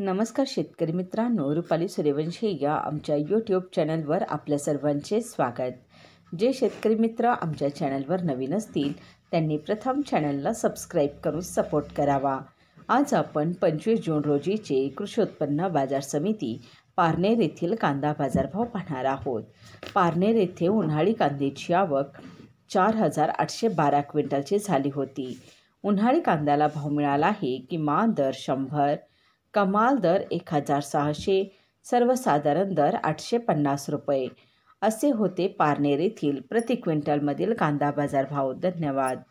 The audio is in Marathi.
नमस्कार शेतकरी मित्रांनो रुपाली सूर्यवंशी या आमच्या यूट्यूब चॅनलवर आपल्या सर्वांचे स्वागत जे शेतकरी मित्र आमच्या चॅनलवर नवीन असतील त्यांनी प्रथम चॅनलला सबस्क्राईब करून सपोर्ट करावा आज आपण पंचवीस जून रोजीचे कृषी उत्पन्न बाजार समिती पारनेर येथील कांदा बाजारभाव पाहणार आहोत पारनेर येथे उन्हाळी कांद्याची आवक चार हजार आठशे बारा क्विंटलची झाली होती उन्हाळी कांद्याला भाव मिळाला आहे किमान दर शंभर कमाल दर एक हजार सहाशे सर्वसाधारण दर आठशे पन्नास रुपये असे होते पारनेर येथील प्रति क्विंटलमधील कांदा बाजार भाव धन्यवाद